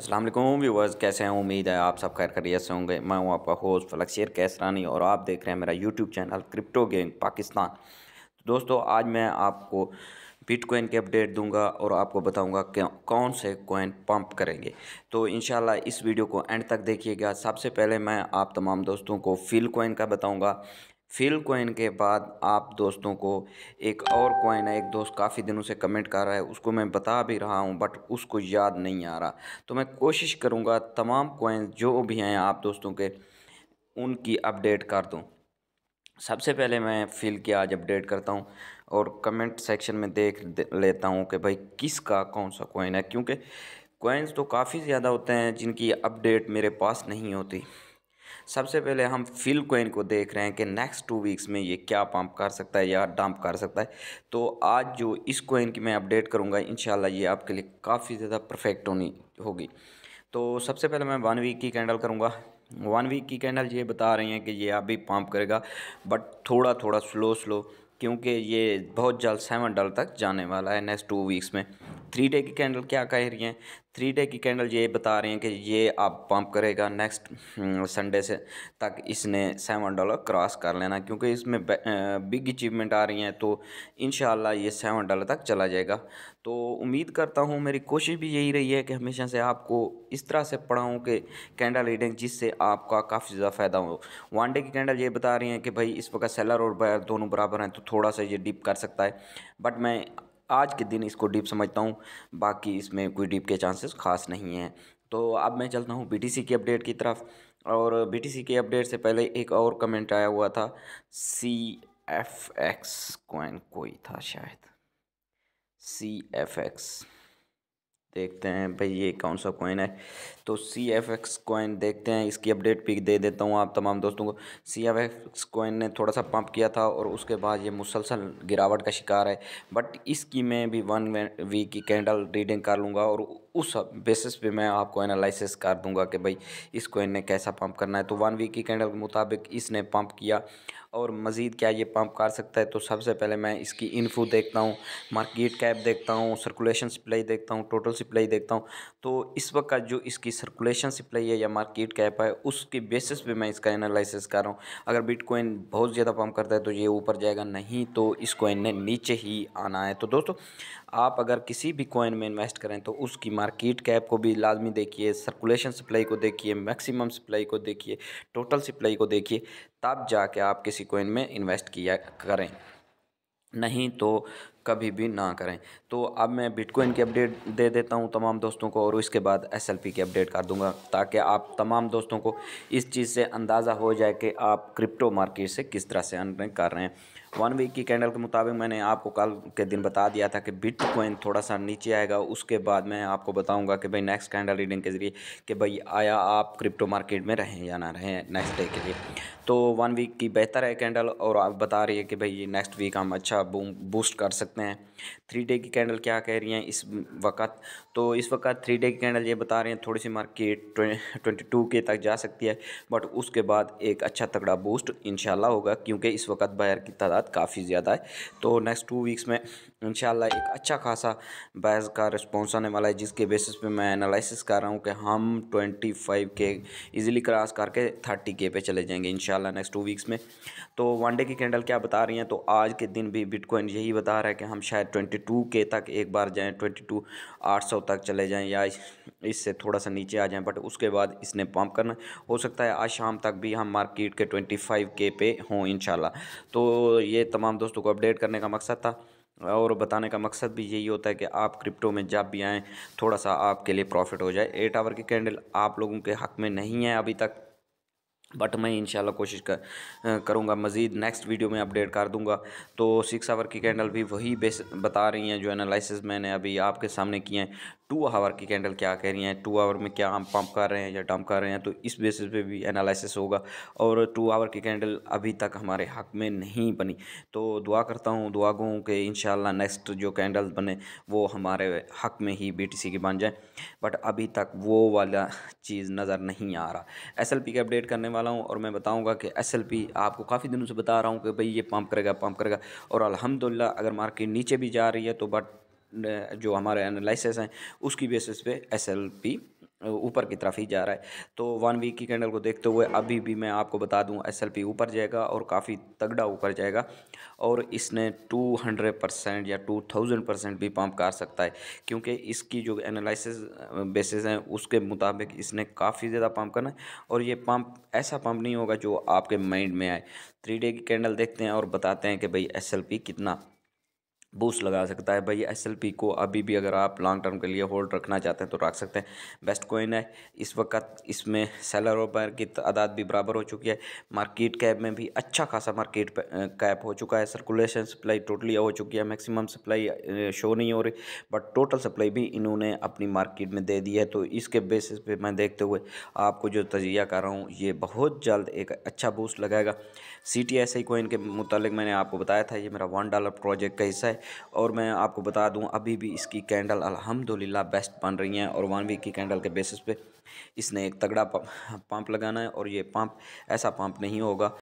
Aslam viewers कैसे हैं उम्मीद है आप सब खैर खरीत से होंगे मैं हूं आपका होस्ट फ्लक्सियर कैसरानी और आप देख रहे हैं मेरा YouTube channel crypto gang Pakistan तो दोस्तों आज मैं आपको बिटकॉइन के अपडेट दूंगा और आपको बताऊंगा कौन से कॉइन पंप करेंगे तो इन इस वीडियो को एंड तक देखिएगा सबसे पहले मैं आप तमाम दोस्तों को फिल कॉइन का बताऊँगा फिल कॉइन के बाद आप दोस्तों को एक और कॉइन है एक दोस्त काफ़ी दिनों से कमेंट कर रहा है उसको मैं बता भी रहा हूँ बट उसको याद नहीं आ रहा तो मैं कोशिश करूँगा तमाम कॉइन जो भी हैं आप दोस्तों के उनकी अपडेट कर दूँ सबसे पहले मैं फिल की आज अपडेट करता हूँ और कमेंट सेक्शन में देख लेता हूँ कि भाई किसका कौन सा कॉइन है क्योंकि कॉइन्स तो काफ़ी ज़्यादा होते हैं जिनकी अपडेट मेरे पास नहीं होती सबसे पहले हम फिल कोइन को देख रहे हैं कि नेक्स्ट टू वीक्स में ये क्या पम्प कर सकता है या डंप कर सकता है तो आज जो इस कोइन की मैं अपडेट करूँगा इन ये आपके लिए काफ़ी ज़्यादा परफेक्ट होनी होगी तो सबसे पहले मैं वन वीक की कैंडल करूँगा वन वीक की कैंडल ये बता रही हैं कि ये अभी पम्प करेगा बट थोड़ा थोड़ा स्लो स्लो क्योंकि ये बहुत जल्द सेवन डल तक जाने वाला है नेक्स्ट टू वीक्स में थ्री डे की कैंडल क्या कह रही हैं थ्री डे की कैंडल ये बता रहे हैं कि ये आप पंप करेगा नेक्स्ट हम्म, संडे से तक इसने सेवन डॉलर क्रॉस कर लेना क्योंकि इसमें बिग अचीवमेंट आ रही हैं तो इन ये सेवन डॉलर तक चला जाएगा तो उम्मीद करता हूँ मेरी कोशिश भी यही रही है कि हमेशा से आपको इस तरह से पढ़ाऊँ कि कैंडल रीडिंग जिससे आपका काफ़ी ज़्यादा फ़ायदा हो वन डे की कैंडल ये बता रही हैं कि भाई इस वक्त सेलर और बायर दोनों बराबर हैं तो थोड़ा सा ये डिप कर सकता है बट मैं आज के दिन इसको डीप समझता हूँ बाकी इसमें कोई डीप के चांसेस खास नहीं हैं तो अब मैं चलता हूँ बीटीसी की अपडेट की तरफ और बीटीसी के अपडेट से पहले एक और कमेंट आया हुआ था सी एफ एक्स कॉइन कोई था शायद सी एफ एक्स देखते हैं भाई ये कौन सा कॉइन है तो सी एफ एक्स कॉइन देखते हैं इसकी अपडेट भी दे देता हूँ आप तमाम दोस्तों को सी एफ एक्स कॉइन ने थोड़ा सा पंप किया था और उसके बाद ये मुसलसल गिरावट का शिकार है बट इसकी मैं भी वन वीक की कैंडल रीडिंग कर लूँगा और उस बेसिस पे मैं आपको एनालिसिस कर दूंगा कि भाई इस कोइन ने कैसा पंप करना है तो वन वीक की कैंडल के मुताबिक इसने पंप किया और मज़ीद क्या ये पंप कर सकता है तो सबसे पहले मैं इसकी इन्फो देखता हूँ मार्केट कैप देखता हूँ सर्कुलेशन सप्लाई देखता हूँ टोटल सप्लाई देखता हूँ तो इस वक्त का जो इसकी सर्कुलेशन सप्लाई है या मार्केट कैप है उसके बेसिस पे मैं इसका एनालिसिस कर रहा हूँ अगर बिटकॉइन बहुत ज़्यादा पम्प करता है तो ये ऊपर जाएगा नहीं तो इस कोइन ने नीचे ही आना है तो दोस्तों आप अगर किसी भी कोइन में इन्वेस्ट करें तो उसकी मार्केट कैप को भी लाजमी देखिए सर्कुलेशन सप्लाई को देखिए मैक्सिमम सप्लाई को देखिए टोटल सप्लाई को देखिए तब जाके आप किसी कोइन में इन्वेस्ट किया करें नहीं तो कभी भी ना करें तो अब मैं बिटकॉइन की अपडेट दे देता हूं तमाम दोस्तों को और इसके बाद एसएलपी की अपडेट कर दूंगा ताकि आप तमाम दोस्तों को इस चीज़ से अंदाज़ा हो जाए कि आप क्रिप्टो मार्केट से किस तरह से अनरिंग कर रहे हैं वन वीक की कैंडल के मुताबिक मैंने आपको कल के दिन बता दिया था कि बिटकॉइन थोड़ा सा नीचे आएगा उसके बाद मैं आपको बताऊँगा कि भाई नेक्स्ट कैंडल रीडिंग के ज़रिए कि भाई आया आप क्रिप्टो मार्केट में रहें या ना रहें नेक्स्ट डे के लिए तो वन वीक की बेहतर है कैंडल और आप बता रही है कि भाई नेक्स्ट वीक हम अच्छा बूस्ट कर सकते सकते हैं थ्री डे की कैंडल क्या कह रही हैं इस वक्त तो इस वक्त थ्री डे की कैंडल ये बता रहे हैं थोड़ी सी मार्केट ट्वेंटी टू के तक जा सकती है बट उसके बाद एक अच्छा तगड़ा बूस्ट इन होगा क्योंकि इस वक्त बायर की तादाद काफ़ी ज़्यादा है तो नेक्स्ट टू वीक्स में इन एक अच्छा खासा बायर्स का रिस्पॉन्स आने वाला है जिसके बेसिस पर मैं एनालिसिस कर रहा हूँ कि हम ट्वेंटी फाइव के ईजिली क्रॉस करके थर्टी के पे चले जाएंगे इन नेक्स्ट टू वीक्स में तो वन डे की कैंडल क्या बता रही हैं तो आज के दिन भी बिटकॉइन यही बता रहा है कि हम शायद ट्वेंटी टू के तक एक बार जाएँ ट्वेंटी टू आठ सौ तक चले जाएँ या इससे थोड़ा सा नीचे आ जाएँ बट उसके बाद इसने पम्प करना हो सकता है आज शाम तक भी हम मार्केट के ट्वेंटी फाइव के पे हों इन तो ये तमाम दोस्तों को अपडेट करने का मकसद था और बताने का मकसद भी यही होता है कि आप क्रिप्टो में जब भी आएँ थोड़ा सा आपके लिए प्रॉफिट हो जाए एट आवर की कैंडल आप लोगों के हक में नहीं है अभी तक बट मैं इंशाल्लाह कोशिश कर करूँगा मज़ीद नेक्स्ट वीडियो में अपडेट कर दूँगा तो सिक्स आवर की कैंडल भी वही बेस बता रही हैं जो एनालिसिस मैंने अभी आपके सामने किए हैं टू आवर की कैंडल क्या कह रही हैं टू आवर में क्या हम पंप कर रहे हैं या डंप कर रहे हैं तो इस बेसिस पे भी एनालिसिस होगा और टू आवर की कैंडल अभी तक हमारे हक में नहीं बनी तो दुआ करता हूँ दुआ गो कि इन नेक्स्ट जो कैंडल बने वो हमारे हक में ही बी की बन जाए बट अभी तक वो वाला चीज़ नज़र नहीं आ रहा एस एल पी अपडेट करने वाला हूँ और मैं बताऊँगा कि एस एल पी आपको काफ़ी दिनों से बता रहा हूँ कि भाई ये पम्प करेगा पम्प करेगा और अलहमदिल्ला अगर मार्केट नीचे भी जा रही है तो बट जो हमारे एनालिसिस हैं उसकी बेसिस पे एस ऊपर की तरफ ही जा रहा है तो वन वीक की कैंडल को देखते हुए अभी भी मैं आपको बता दूं एस ऊपर जाएगा और काफ़ी तगड़ा ऊपर जाएगा और इसने 200 परसेंट या 2000 परसेंट भी पंप कर सकता है क्योंकि इसकी जो एनालिसिस बेसिस हैं उसके मुताबिक इसने काफ़ी ज़्यादा पंप करना है और ये पंप ऐसा पंप नहीं होगा जो आपके माइंड में आए थ्री डे की कैंडल देखते हैं और बताते हैं कि भाई एस कितना बूस्ट लगा सकता है भाई एस को अभी भी अगर आप लॉन्ग टर्म के लिए होल्ड रखना चाहते हैं तो रख सकते हैं बेस्ट कोइन है इस वक्त इसमें सेलर और बायर की तादाद भी बराबर हो चुकी है मार्केट कैप में भी अच्छा खासा मार्केट कैप हो चुका है सर्कुलेशन सप्लाई टोटली हो चुकी है मैक्सिमम सप्लाई शो नहीं हो रही बट टोटल सप्लाई भी इन्होंने अपनी मार्केट में दे दी है तो इसके बेसिस पर मैं देखते हुए आपको जो तजिया कर रहा हूँ ये बहुत जल्द एक अच्छा बूस्ट लगाएगा सी टी एस कोइन के मुतल मैंने आपको बताया था ये मेरा वन डॉलर प्रोजेक्ट का हिस्सा है और मैं आपको बता दूं अभी भी इसकी कैंडल अलहमदिल्ला बेस्ट बन रही हैं और वन वीक की कैंडल के बेसिस पे इसने एक तगड़ा पंप लगाना है और ये पंप ऐसा पंप नहीं होगा